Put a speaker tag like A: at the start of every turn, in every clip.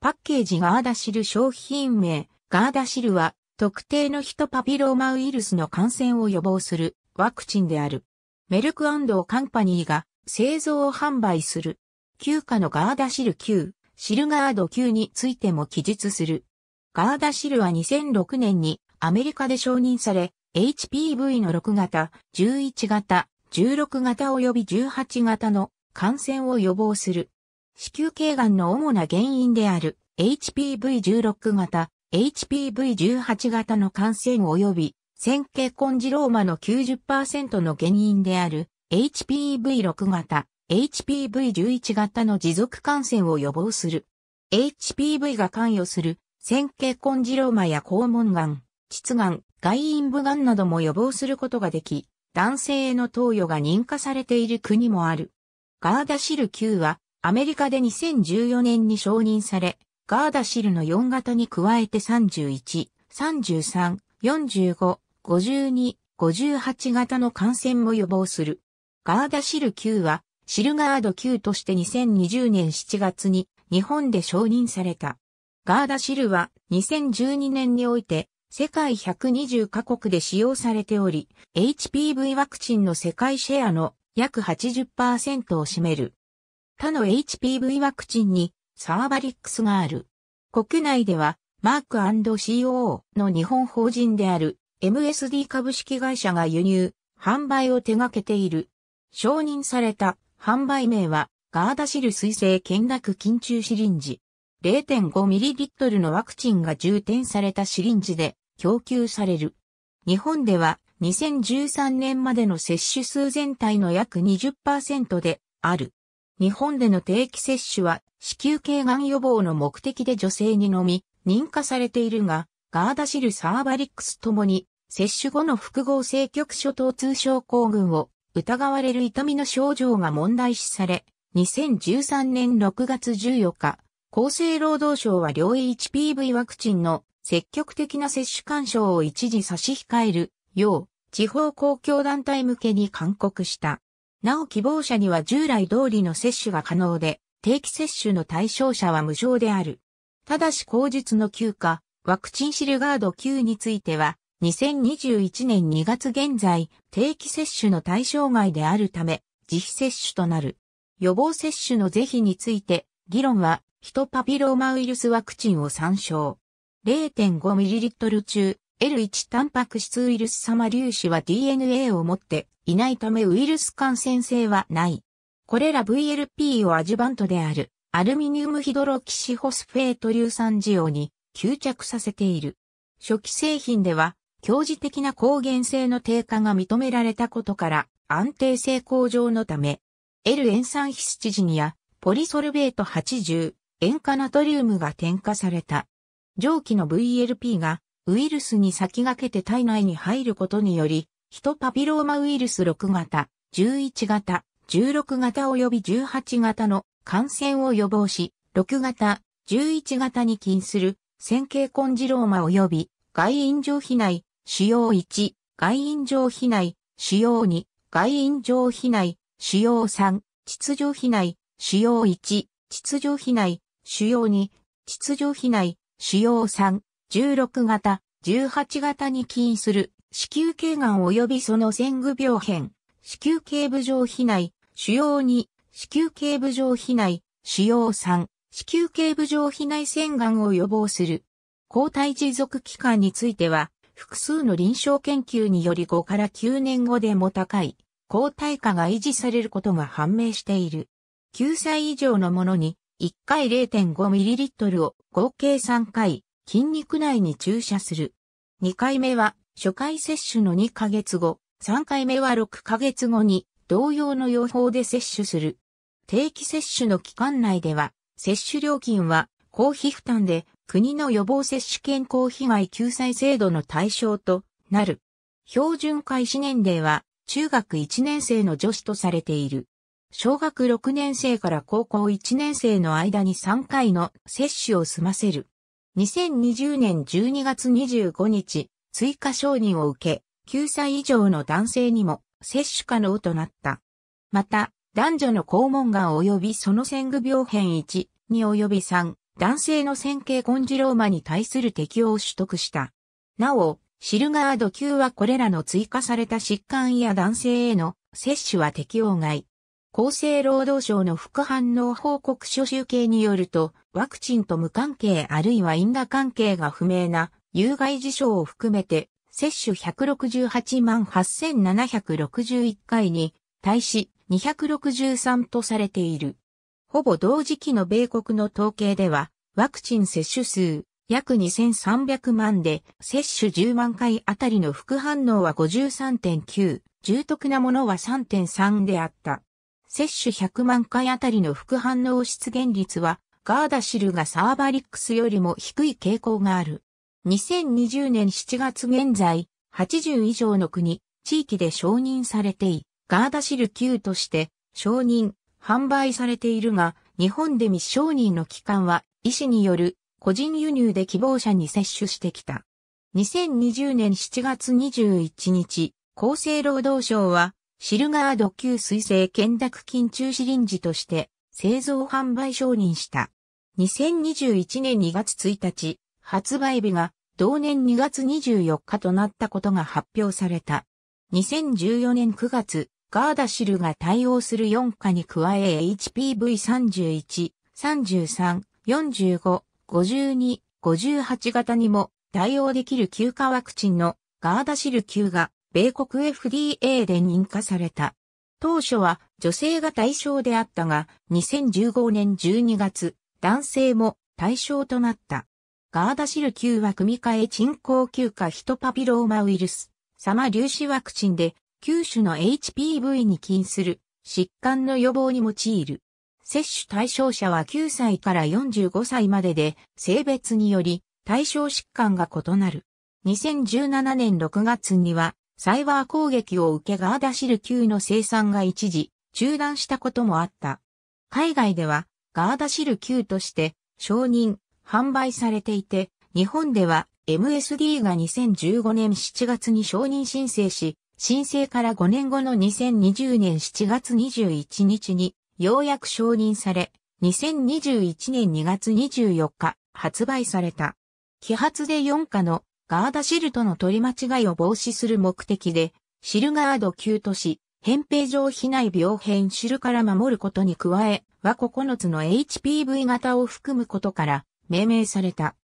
A: パッケージガーダシル商品名、ガーダシルは特定のヒトパピローマウイルスの感染を予防するワクチンである。メルクカンパニーが製造を販売する。旧家のガーダシル Q、シルガード Q についても記述する。ガーダシルは2006年にアメリカで承認され、HPV の6型、11型、16型及び18型の感染を予防する子宮頸がんの主な原因である HPV16 型、HPV18 型の感染及び線形コンジローマの90%の原因である HPV6 型、HPV11 型の持続感染を予防する。HPV が関与する線形コンジローマや肛門がん、膣がん、外陰部がんなども予防することができ、男性への投与が認可されている国もある。ガーダシル9はアメリカで2014年に承認され、ガーダシルの4型に加えて31、33、45、52、58型の感染も予防する。ガーダシル9は、シルガード9として2020年7月に日本で承認された。ガーダシルは2012年において世界120カ国で使用されており、HPV ワクチンの世界シェアの約80%を占める。他の HPV ワクチンにサーバリックスがある。国内ではマーク &COO の日本法人である MSD 株式会社が輸入、販売を手掛けている。承認された販売名はガーダシル水性見学。緊急シリンジ。0.5ml のワクチンが充填されたシリンジで供給される。日本では2013年までの接種数全体の約20%である。日本での定期接種は子宮頸がん予防の目的で女性にのみ認可されているが、ガーダシルサーバリックスともに接種後の複合性局所等痛症候群を疑われる痛みの症状が問題視され、2013年6月14日、厚生労働省は両 HPV ワクチンの積極的な接種干渉を一時差し控えるよう、地方公共団体向けに勧告した。なお希望者には従来通りの接種が可能で、定期接種の対象者は無償である。ただし後日の休暇、ワクチンシルガード Q については、2021年2月現在、定期接種の対象外であるため、自費接種となる。予防接種の是非について、議論は、ヒトパピローマウイルスワクチンを参照。0.5ml 中 L1 タンパク質ウイルス様粒子は DNA を持っていないためウイルス感染性はない。これら VLP をアジュバントであるアルミニウムヒドロキシホスフェート硫酸オに吸着させている。初期製品では強磁的な抗原性の低下が認められたことから安定性向上のため L 塩酸ヒスチジニアポリソルベート80塩化ナトリウムが添加された。上記の VLP がウイルスに先駆けて体内に入ることにより、ヒトパピローマウイルス6型、11型、16型及び18型の感染を予防し、6型、11型に近する線形コンジローマ及び外陰上皮内、主要1、外陰上皮内、主要2、外陰上皮内、主要3、秩序皮内、主要1、秩序皮内、主要2、秩序皮内、主要3、16型、18型に起因する子宮頸がん及びその前具病変、子宮頸部上皮内、主要2、子宮頸部上皮内、主要3、子宮頸部上皮内腺がんを予防する。抗体持続期間については、複数の臨床研究により5から9年後でも高い抗体価が維持されることが判明している。9歳以上のものに1回 0.5ml を合計3回筋肉内に注射する。2回目は初回接種の2ヶ月後、3回目は6ヶ月後に同様の用法で接種する。定期接種の期間内では、接種料金は公費負担で国の予防接種健康被害救済制度の対象となる。標準開始年齢は中学1年生の女子とされている。小学6年生から高校1年生の間に3回の接種を済ませる。2020年12月25日、追加承認を受け、9歳以上の男性にも接種可能となった。また、男女の肛門癌及びその線具病変1、2及び3、男性の線形コンジローマに対する適用を取得した。なお、シルガード級はこれらの追加された疾患や男性への接種は適用外。厚生労働省の副反応報告書集計によると、ワクチンと無関係あるいは因果関係が不明な有害事象を含めて、接種168万8761回に対し263とされている。ほぼ同時期の米国の統計では、ワクチン接種数約2300万で、接種10万回あたりの副反応は53.9、重篤なものは3.3であった。接種100万回あたりの副反応出現率は、ガーダシルがサーバリックスよりも低い傾向がある。2020年7月現在、80以上の国、地域で承認されてい、ガーダシル級として承認、販売されているが、日本で未承認の期間は、医師による個人輸入で希望者に接種してきた。2020年7月21日、厚生労働省は、シルガード級水性懸濁菌中シリンジとして製造販売承認した。2021年2月1日、発売日が同年2月24日となったことが発表された。2014年9月、ガーダシルが対応する4日に加え HPV31、33、45、52、58型にも対応できる9価ワクチンのガーダシル9が米国 FDA で認可された。当初は女性が対象であったが、2015年12月、男性も対象となった。ガーダシル級は組み換え鎮抗休化ヒトパピローマウイルス、サマ粒子ワクチンで、9種の HPV に起因する疾患の予防に用いる。接種対象者は9歳から45歳までで、性別により対象疾患が異なる。2017年6月には、サイバー攻撃を受けガーダシル級の生産が一時中断したこともあった。海外ではガーダシル級として承認、販売されていて、日本では MSD が2015年7月に承認申請し、申請から5年後の2020年7月21日にようやく承認され、2021年2月24日発売された。揮発で4価のガーダシルとの取り間違いを防止する目的で、シルガード級都市、扁平上被内病変シルから守ることに加え、は9つの HPV 型を含むことから命名された。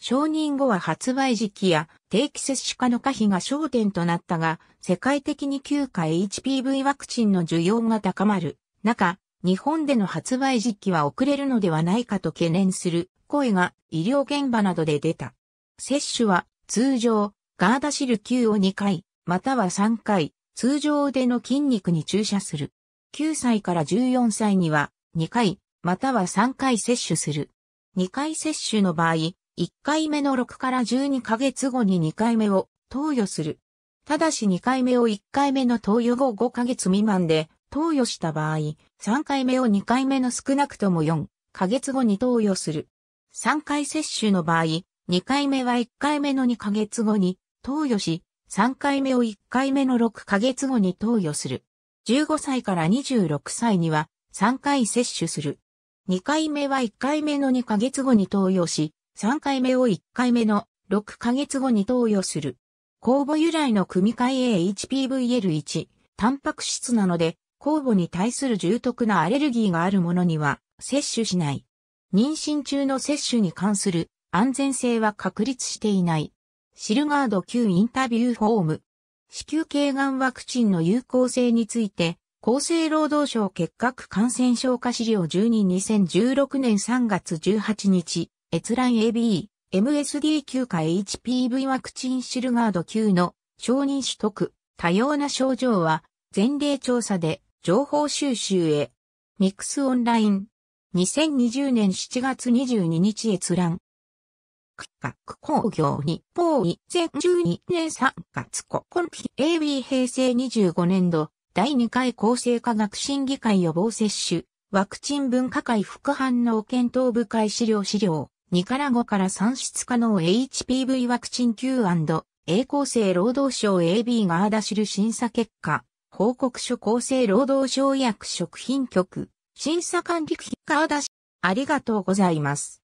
A: 承認後は発売時期や定期接種化の可否が焦点となったが、世界的に9価 HPV ワクチンの需要が高まる中、日本での発売時期は遅れるのではないかと懸念する声が医療現場などで出た。接種は通常、ガーダシル9を2回、または3回、通常腕の筋肉に注射する。9歳から14歳には、2回、または3回接種する。2回接種の場合、1回目の6から12ヶ月後に2回目を投与する。ただし2回目を1回目の投与後5ヶ月未満で投与した場合、3回目を2回目の少なくとも4ヶ月後に投与する。3回接種の場合、2回目は1回目の2ヶ月後に投与し、3回目を1回目の6ヶ月後に投与する。15歳から26歳には3回接種する。2回目は1回目の2ヶ月後に投与し、3回目を1回目の6ヶ月後に投与する。酵母由来の組み換え HPVL1、タンパク質なので、酵母に対する重篤なアレルギーがあるものには接種しない。妊娠中の接種に関する安全性は確立していない。シルガード9インタビューフォーム。子宮頸がんワクチンの有効性について、厚生労働省結核感染症化資料12 2016年3月18日、閲覧 AB、MSD9 化 HPV ワクチンシルガード9の承認取得、多様な症状は、前例調査で情報収集へ。ミックスオンライン。2020年7月22日閲覧。学工業日報2012年3月9日 AB 平成25年度第2回厚生科学審議会予防接種ワクチン分科会副反応検討部会資料資料2から5から算出可能 HPV ワクチン Q&A 厚生労働省 AB ガーダシル審査結果報告書厚生労働省医薬食品局審査管理費。ガーダシありがとうございます。